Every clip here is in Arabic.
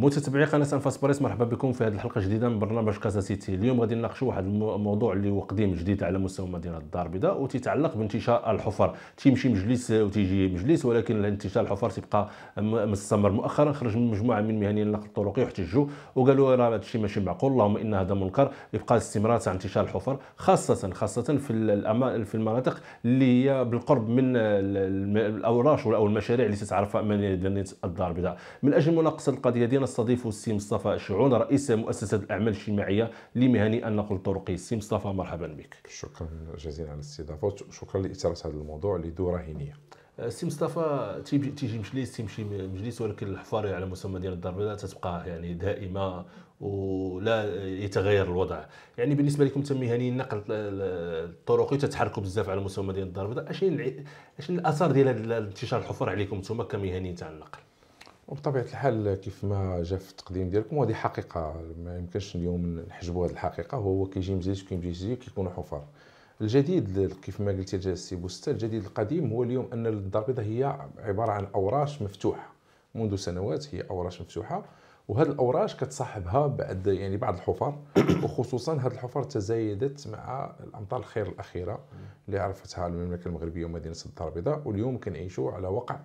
متتبعي قناه انفاس باريس مرحبا بكم في هذه الحلقه الجديده من برنامج كازا سيتي اليوم غادي نناقشوا واحد الموضوع اللي هو قديم جديد على مستوى مدينه الدار البيضاء وتتعلق بانتشار الحفر تيمشي مجلس وتيجي مجلس ولكن انتشار الحفر تبقى مستمر مؤخرا خرج من مجموعه من مهنيين النقل الطرقي واحتجوا وقالوا راه هذا الشيء ماشي معقول اللهم ان هذا منكر يبقى الاستمرار تاع انتشار الحفر خاصه خاصه في في المناطق اللي هي بالقرب من الاوراش او المشاريع اللي تتعرف مدينه الدار البيضاء من اجل مناقشه القضيه نستضيف السي مصطفى شعون رئيس مؤسسه الاعمال الاجتماعيه لمهني النقل الطرقي السي مصطفى مرحبا بك شكرا جزيلا على الاستضافه وشكرا لاثاره هذا الموضوع اللي هنية هينيه أه، سي مصطفى تيجي مجلس تيمشي مجلس ولكن الحفار على مسمى ديال الدار البيضاء تتبقى يعني دائمه ولا يتغير الوضع يعني بالنسبه لكم تمهني النقل الطرقي تتحركوا بزاف على مسمى ديال الدار البيضاء اش اش الاثار ديال الانتشار الحفر عليكم انتم كمهنيين تاع النقل وبطبيعه الحال كيف ما جا في التقديم ديالكم وهذه حقيقه ما يمكنش اليوم نحجبوا هذه الحقيقه هو كيجي مزيج كيجي مزيج كيكونوا حفر الجديد كيف ما قلت جا سي بوستا الجديد القديم هو اليوم ان الدار البيضاء هي عباره عن اوراش مفتوحه منذ سنوات هي اوراش مفتوحه وهاد الاوراش كتصاحبها بعد يعني بعض الحفر وخصوصا هاد الحفر تزايدت مع الامطار الخير الاخيره اللي عرفتها المملكه المغربيه ومدينه الدار البيضاء واليوم كنعيشوا على وقع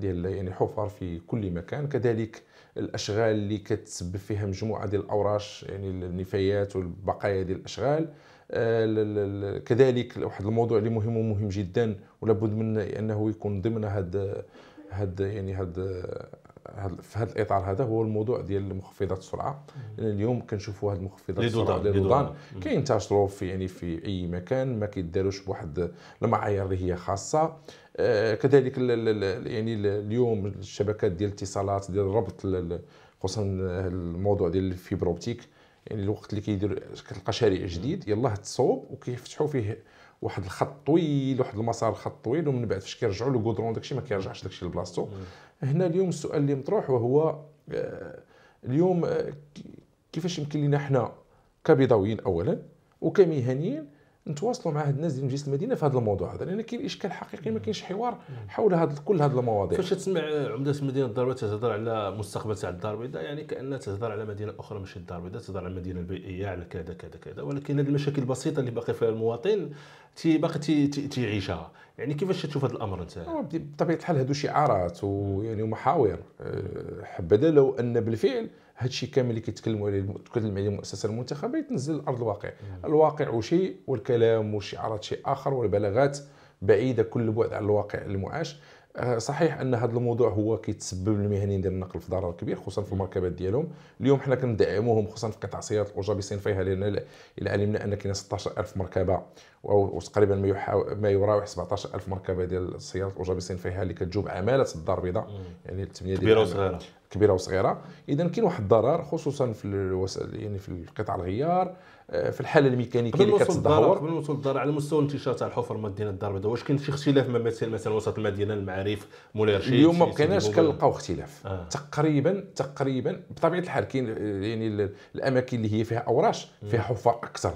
ديال يعني حفر في كل مكان كذلك الاشغال اللي كتسبب فيها مجموعه ديال الاوراش يعني النفايات والبقايا ديال الاشغال آه، كذلك واحد الموضوع اللي مهم ومهم جدا ولابد من انه يكون ضمن هذا هاد يعني هاد في هذا الاطار هذا هو الموضوع ديال مخفضات السرعه لان يعني اليوم كنشوفوا هاد المخفضات السرعه ديال الضان كينتشروا في يعني في اي مكان ما كيداروش بواحد المعايير اللي هي خاصه آه كذلك يعني اليوم الشبكات ديال الاتصالات ديال الربط خصوصا الموضوع ديال الفيبر اوبتيك يعني الوقت اللي كيدير كتلقى شارع جديد يلاه تصوب وكيفتحوا فيه واحد الخط طويل واحد المسار خط طويل ومن بعد فاش كيرجعوا له كودرون داكشي ما كيرجعش داكشي لبلاصتو هنا اليوم السؤال اللي مطروح وهو آه، اليوم آه، كيفاش يمكن لنا حنا كبيضاويين اولا وكمهنيين نتواصلوا مع هاد الناس ديال مجلس المدينه في هذا الموضوع هذا لان كاين اشكال حقيقي ما كاينش حوار حول هاد كل هاد المواضيع فاش تسمع عمده المدينه الدار تهضر على مستقبل تاع الدار البيضاء يعني كانها تهضر على مدينه اخرى ماشي الدار البيضاء تهضر على المدينه البيئيه على كذا كذا كذا ولكن هذه المشاكل البسيطه اللي باقي فيها المواطن تي باقي تيعيشها يعني كيفاش تشوف هذا الامر انت آه، بطبيعه الحال هادو شعارات ويعني ومحاور آه، حبذا لو ان بالفعل هادشي كامل اللي كيتكلموا عليه تكلم عليه المؤسسه المنتخبه يتنزل الارض الواقع الواقع شيء والكلام والشعارات شيء اخر والبلاغات بعيده كل البعد عن الواقع المعاش آه، صحيح ان هذا الموضوع هو كيتسبب للمهنيين ديال النقل في ضرر كبير خصوصا في المركبات ديالهم اليوم حنا كندعموهم خصوصا في قطاع سياره الاجره بصين فيها لان الى علمنا ان كاين 16000 مركبه وتقريبا ما ما يراوح 17000 مركبه ديال سياره الاجره بصين فيها اللي كتجوب عماله الدار البيضاء يعني ديال كبيره وصغيره كبيره وصغيره اذا كاين واحد الضرر خصوصا في الوسائل يعني في القطع الغيار آه، في الحاله الميكانيكيه اللي كتدهور قبل نوصل للدار على مستوى الانتشار تاع الحفر مدينه الدار البيضاء واش كاين شي اختلاف ما مثلا وسط المدينه المعارف مولاي رشيد اليوم ما بقيناش كنلقاو اختلاف آه. تقريبا تقريبا بطبيعه الحال كاين يعني الاماكن اللي هي فيها اوراش فيها حفر اكثر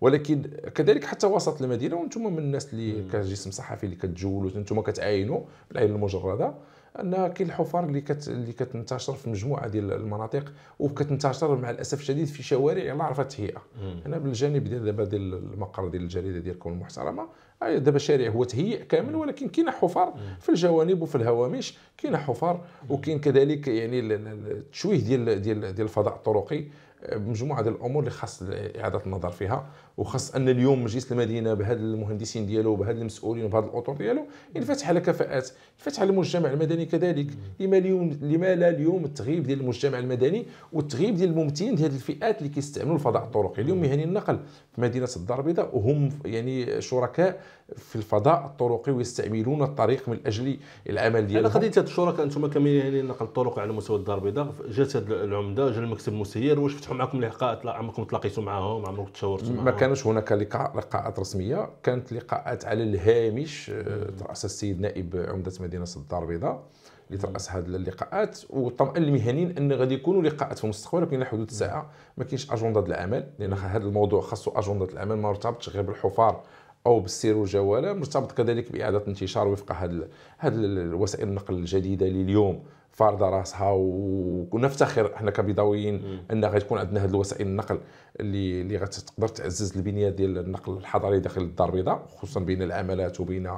ولكن كذلك حتى وسط المدينه وانتم من الناس اللي كجسم صحفي اللي كتجولوا انتم كتعاينوا بالعين المجرده ان كاين الحفر اللي كت اللي كتنتشر في مجموعه ديال المناطق وكتنتشر مع الاسف الشديد في شوارع لا عرفت تهيئه هنا بالجانب ديال دابا ديال المقر ديال الجريده ديالكم المحترمه دابا الشارع هو تهيئ كامل ولكن كاين حفر في الجوانب وفي الهوامش كاين حفر وكاين كذلك يعني التشويه ديال ديال ديال الفضاء الطرقي بمجموعه ديال الامور اللي خاص اعاده النظر فيها وخاص ان اليوم مجلس المدينه بهاد المهندسين ديالو بهاد المسؤولين وبهاد الاطر ديالو ينفتح يعني على كفاءات ينفتح على المجتمع المدني كذلك لما اليوم لما لا اليوم التغييب ديال المجتمع المدني والتغييب ديال الممتين ديال الفئات اللي كيستعملوا الفضاء الطرقي اليوم مهني النقل في مدينه الدار البيضاء وهم يعني شركاء في الفضاء الطرقي ويستعملون الطريق من اجل العمل ديالهم على قضيه الشركاء انتم كاملين يعني نقل الطرق على مستوى الدار البيضاء جات العمده جا المكتب المسير واش فتحوا معكم لقاءات عمركم تلاقيتوا معاهم عمركم تشاورتوا معاهم ما كانش هناك لقاء لقاءات رسميه كانت لقاءات على الهامش ترأس آه، السيد نائب عمده مدينه الدار البيضاء اللي ترأس هذه اللقاءات وطمأن المهنيين ان غادي يكونوا لقاءات في المستقبل ولكن حدود الساعه ما كاينش اجنده العمل لان هذا الموضوع خاصه اجنده العمل ما مرتبطش غير بالحفار او بالسير والجواله مرتبط كذلك باعاده الانتشار وفق هذه وسائل النقل الجديده لليوم فارضه راسها ونفتخر احنا كبيضاويين ان غتكون عندنا هذه الوسائل النقل اللي اللي غتقدر تعزز البنيه ديال النقل الحضري داخل الدار البيضاء خصوصا بين العملات وبين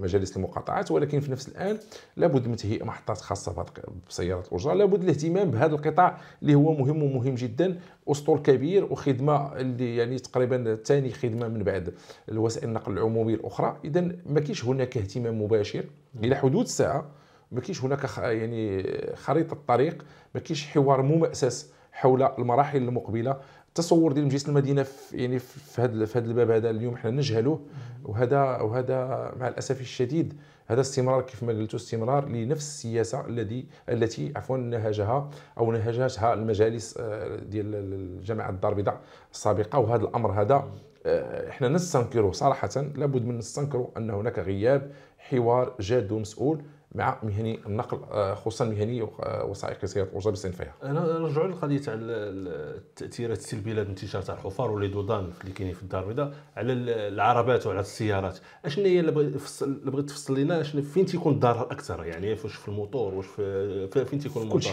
مجالس المقاطعات ولكن في نفس الان لابد من تهيئه محطات خاصه بسيارات الاجره لابد الاهتمام بهذا القطاع اللي هو مهم ومهم جدا اسطول كبير وخدمه اللي يعني تقريبا ثاني خدمه من بعد الوسائل النقل العمومي الاخرى اذا ما كاينش هناك اهتمام مباشر الى حدود الساعه ما كاينش هناك يعني خريطه طريق ما كاينش حوار مؤسس حول المراحل المقبله التصور ديال مجلس المدينه في يعني في هذا في هذا الباب هذا اليوم حنا نجهلوه وهذا وهذا مع الاسف الشديد هذا استمرار كيف ما قلتوا استمرار لنفس السياسه الذي التي عفوا نهجها او نهجتها المجالس آه، ديال الجماعه الدار البيضاء السابقه وهذا الامر هذا احنا آه، نستنكره صراحه لابد من نستنكره ان هناك غياب حوار جاد ومسؤول مع مهني النقل آه، خصوصا مهني وسائق سياره الارجاء بصنفها. انا نرجعوا للقضيه تاع التاثيرات السلبيه الانتشار تاع الحفار والليدودان اللي كاينين في الدار البيضاء على العربات وعلى السيارات، اشنا هي اللي بغيت تفصل لنا فين تيكون الضرر اكثر يعني واش في الموتور واش في فين تيكون الموتور؟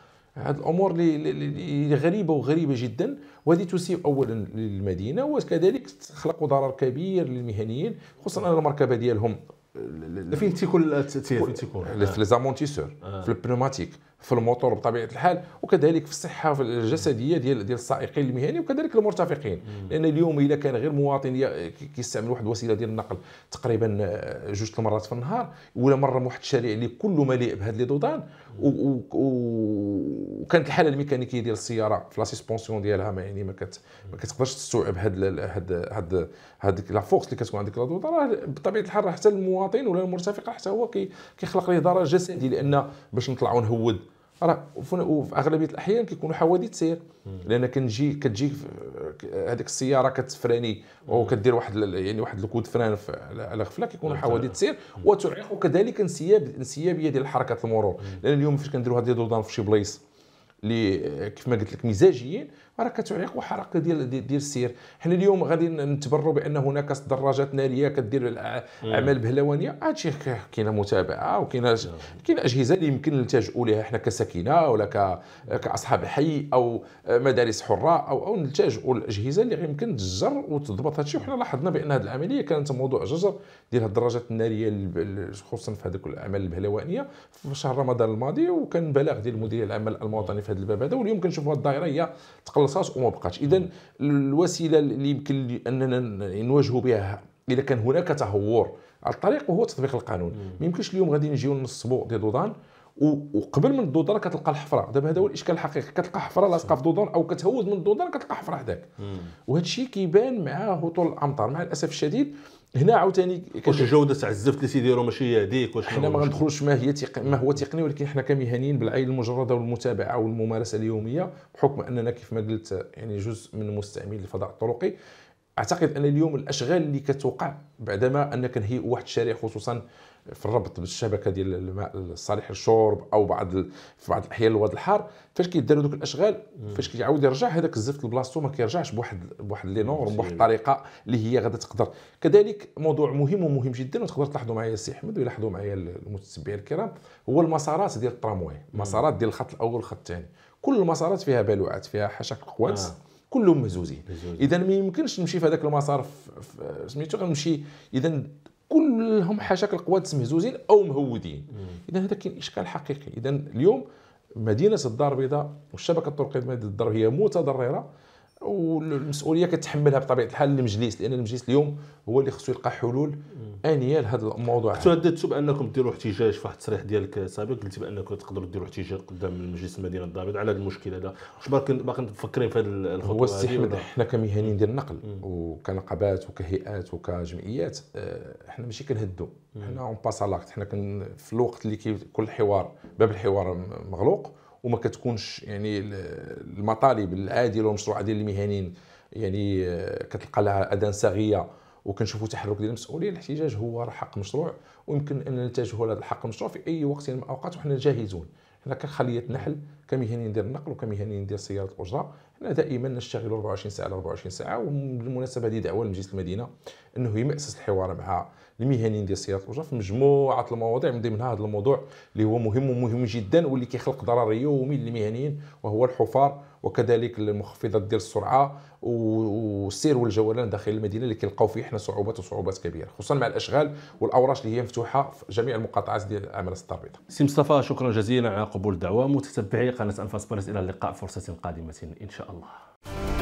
هاد الامور اللي غريبه وغريبه جدا وهذه تسيء اولا للمدينه وكذلك تخلق ضرر كبير للمهنيين خصوصا ان المركبه ديالهم فين تيكون فين تيكون في لي زامونتيسور آه. في البنوماتيك في الموتور بطبيعه الحال وكذلك في الصحه في الجسديه ديال ديال السائقين المهني وكذلك المرتفقين لان اليوم اذا كان غير مواطن كيستعمل واحد الوسيله ديال النقل تقريبا آه، جوج المرات في النهار ولا مره واحد الشارع اللي كله مليء بهذ لي دودان وكانت الحاله الميكانيكيه ديال السياره في لا سيسبونسيون ديالها ما يعني ما, كت ما كتقدرش تستوعب هاد هاد هاد هذيك لا فورس اللي كتكون عندك لا دودان بطبيعه الحال راه حتى المواطن ولا المرتفق حتى هو كيخلق ليه ضرر جسدي لان باش نطلعوا نهود راه وفي اغلبيه الاحيان كيكونوا حوادث سير لان كنجي كتجي هذيك السياره كتفراني وكدير واحد يعني واحد الكود فران على غفله كيكونوا نعم، حوادث سير وتعيق كذلك انسياب انسيابيه ديال حركه المرور لان اليوم فاش كنديروا هاد الدودان في شي بلايص اللي كيف ما قلت لك مزاجيين راه كتعيق وحركه ديال ديال السير حنا اليوم غادي نتبروا بان هناك دراجات ناريه كدير اعمال بهلوانيه هادشي كاينه متابعه وكاينه كاينه اجهزه اللي يمكن نلتجؤوا لها حنا كساكنه ولا كاصحاب حي او مدارس حره او او نلتجؤوا الاجهزه اللي يمكن تجر وتضبط هادشي وحنا لاحظنا بان هاد العمليه كانت موضوع جزر ديال هاد الدراجات الناريه خصوصا في هذوك الاعمال البهلوانيه في شهر رمضان الماضي وكان بلاغ ديال المدير العام الوطني في هذا الباب هذا واليوم كنشوفوا الدائره هي تقلص الرصاص وما بقاش اذا الوسيله اللي يمكن اننا نواجهوا بها اذا كان هناك تهور الطريق هو تطبيق القانون ما يمكنش اليوم غادي نجيو نصبوا دي دودان وقبل من الدودره كتلقى الحفره دابا هذا هو الاشكال الحقيقي كتلقى حفره لاصقه في دودون او كتهوز من الدودره كتلقى حفره حداك وهذا الشيء كيبان مع هطول الامطار مع الاسف الشديد هنا عاوتاني واش الجوده تاع الزفت اللي تيديروا ماشي هي هذيك واش حنا ما غندخلوش ما هي تق... ما هو تقني ولكن حنا كمهنيين بالعين المجرده والمتابعه والممارسه اليوميه بحكم اننا كيف ما قلت يعني جزء من مستعمل الفضاء الطرقي اعتقد ان اليوم الاشغال اللي كتوقع بعدما ان كنهيئوا واحد الشارع خصوصا في الربط بالشبكه ديال الماء الصالح للشرب او بعض ال... في بعض الاحيان الواد الحار فاش كيداروا دوك الاشغال فاش كيعاود يرجع هذاك الزفت لبلاصتو ما كيرجعش بواحد بواحد لي نور بواحد الطريقه اللي هي غادا تقدر كذلك موضوع مهم ومهم جدا وتقدر تلاحظوا معايا السي احمد ويلاحظوا معايا المتتبعين الكرام هو المسارات ديال الترامواي المسارات ديال الخط الاول والخط الثاني كل المسارات فيها بالوعات فيها حشاك قوات آه. كلهم مهزوزين اذا ما يمكنش نمشي في هذاك المسار سميتو غنمشي اذا كلهم حاشاك القوادس مهزوزين او مهودين اذا هذا كاين اشكال حقيقي اذا اليوم مدينه الدار البيضاء والشبكه الطرقيه مدينه الدار هي متضرره والمسؤوليه كتحملها بطبيعه الحال المجلس لان المجلس اليوم هو اللي خصو يلقى حلول انيه لهذا الموضوع هذا هددتوا بانكم ديروا احتجاج في واحد التصريح ديالك سابق قلتي بانكم تقدروا ديروا احتجاج قدام مجلس المدينه الضابط على المشكله هذا واش باقي باقي مفكرين في هذه الخطوه هو السي احمد حنا كمهنيين ديال النقل وكنقابات وكهيئات وكجمعيات آه، حنا ماشي كنهدوا حنا اون باس على حنا في الوقت اللي كل حوار باب الحوار مغلوق وما كتكونش يعني المطالب العادله والمشروعه ديال المهنيين يعني آه، كتلقى لها اذان ساغيه وكنشوفوا تحرك ديال المسؤوليه الاحتجاج هو حق مشروع ويمكن ان نلتجئوا لهذا الحق المشروع في اي وقت يعني من الاوقات وحنا جاهزون حنا كخليه نحل كمهني ندير النقل وكمهني ندير سياره الاجره حنا دائما نشتغل 24 ساعه على 24 ساعه وبالمناسبه هذه دعوه لمجلس المدينه انه يمأسس الحوار مع المهنيين ديال سياره الاجره في مجموعه المواضيع من ضمنها هذا الموضوع اللي هو مهم ومهم جدا واللي كيخلق ضرر يومي للمهنيين وهو الحفار وكذلك المخفضات ديال السرعه والسير والجولان داخل المدينه اللي كنلقاو فيه حنا صعوبات وصعوبات كبيره خصوصا مع الاشغال والاوراش اللي هي مفتوحه في جميع المقاطعات ديال الاعمال البيضاء سي مصطفى شكرا جزيلا على قبول الدعوه متتبعي قناه انفاس باريس الى اللقاء فرصه قادمه ان شاء الله